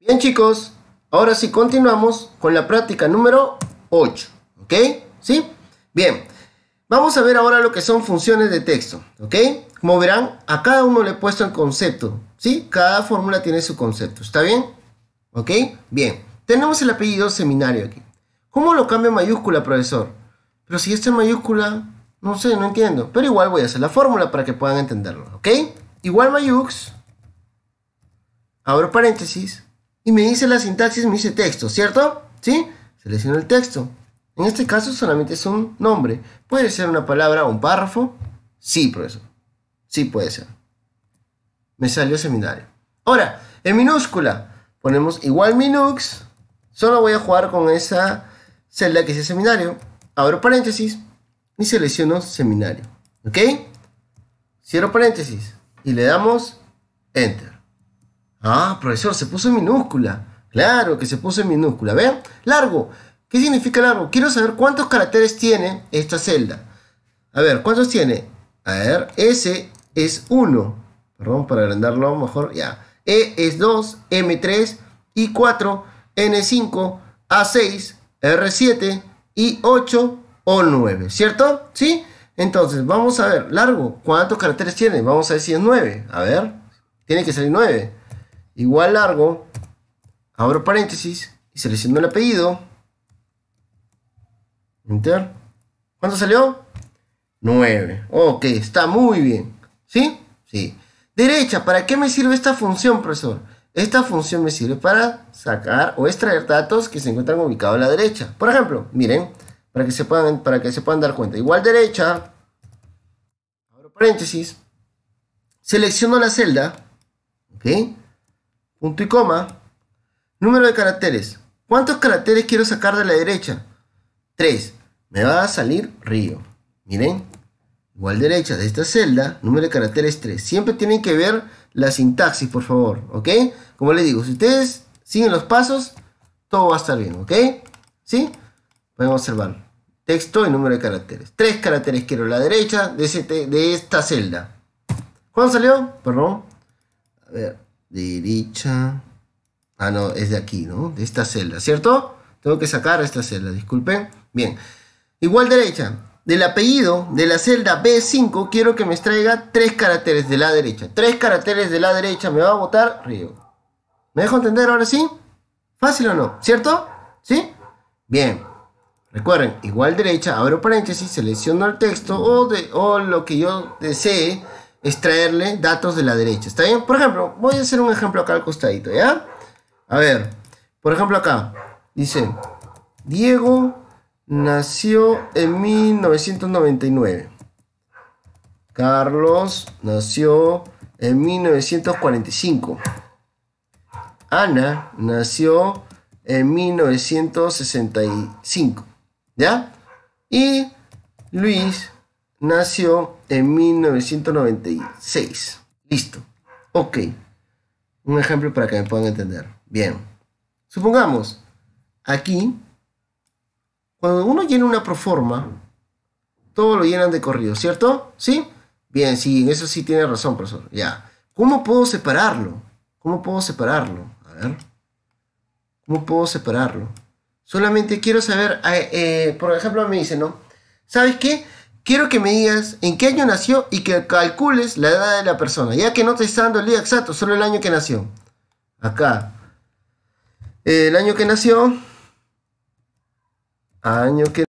Bien chicos, ahora sí continuamos con la práctica número 8, ¿ok? ¿Sí? Bien, vamos a ver ahora lo que son funciones de texto, ¿ok? Como verán, a cada uno le he puesto el concepto, ¿sí? Cada fórmula tiene su concepto, ¿está bien? ¿Ok? Bien, tenemos el apellido seminario aquí. ¿Cómo lo cambio en mayúscula, profesor? Pero si está en mayúscula, no sé, no entiendo. Pero igual voy a hacer la fórmula para que puedan entenderlo, ¿ok? Igual mayús, abro paréntesis, y me dice la sintaxis, me dice texto, ¿cierto? ¿Sí? Selecciono el texto. En este caso solamente es un nombre. ¿Puede ser una palabra o un párrafo? Sí, profesor. Sí puede ser. Me salió seminario. Ahora, en minúscula, ponemos igual minux. Solo voy a jugar con esa celda que dice seminario. Abro paréntesis y selecciono seminario. ¿Ok? Cierro paréntesis y le damos enter. Ah, profesor, se puso en minúscula. Claro que se puso en minúscula. ver, Largo. ¿Qué significa largo? Quiero saber cuántos caracteres tiene esta celda. A ver, ¿cuántos tiene? A ver, S es 1. Perdón, para agrandarlo mejor, ya. E es 2, M3, I4, N5, A6, R7, I8, O9. ¿Cierto? ¿Sí? Entonces, vamos a ver, largo, ¿cuántos caracteres tiene? Vamos a decir 9. A ver, tiene que salir 9 igual largo, abro paréntesis y selecciono el apellido. Enter. ¿Cuánto salió? 9. Ok, está muy bien. ¿Sí? Sí. Derecha, ¿para qué me sirve esta función, profesor? Esta función me sirve para sacar o extraer datos que se encuentran ubicados a la derecha. Por ejemplo, miren, para que se puedan, para que se puedan dar cuenta. Igual derecha, abro paréntesis, selecciono la celda, ¿ok? punto y coma, número de caracteres. ¿Cuántos caracteres quiero sacar de la derecha? 3. Me va a salir río. Miren, igual derecha de esta celda, número de caracteres 3. Siempre tienen que ver la sintaxis, por favor, ¿ok? Como les digo, si ustedes siguen los pasos, todo va a estar bien, ¿ok? ¿Sí? Podemos observar. Texto y número de caracteres. Tres caracteres quiero la derecha de, de esta celda. ¿Cuándo salió? Perdón. A ver derecha. Ah, no, es de aquí, ¿no? De esta celda, ¿cierto? Tengo que sacar esta celda, disculpen. Bien. Igual derecha. Del apellido de la celda B5 quiero que me extraiga tres caracteres de la derecha. Tres caracteres de la derecha me va a botar Río. ¿Me dejo entender ahora sí? ¿Fácil o no? ¿Cierto? ¿Sí? Bien. Recuerden, igual derecha, abro paréntesis, selecciono el texto o lo que yo desee extraerle datos de la derecha. ¿Está bien? Por ejemplo, voy a hacer un ejemplo acá al costadito, ¿ya? A ver, por ejemplo acá, dice, Diego nació en 1999. Carlos nació en 1945. Ana nació en 1965. ¿Ya? Y Luis nació en 1996. Listo. Ok. Un ejemplo para que me puedan entender. Bien. Supongamos, aquí, cuando uno llena una proforma, todo lo llenan de corrido, ¿cierto? ¿Sí? Bien, sí, en eso sí tiene razón, profesor. Ya. ¿Cómo puedo separarlo? ¿Cómo puedo separarlo? A ver. ¿Cómo puedo separarlo? Solamente quiero saber, eh, eh, por ejemplo, me dice, ¿no? ¿Sabes qué? Quiero que me digas en qué año nació y que calcules la edad de la persona, ya que no te está dando el día exacto, solo el año que nació. Acá. El año que nació. Año que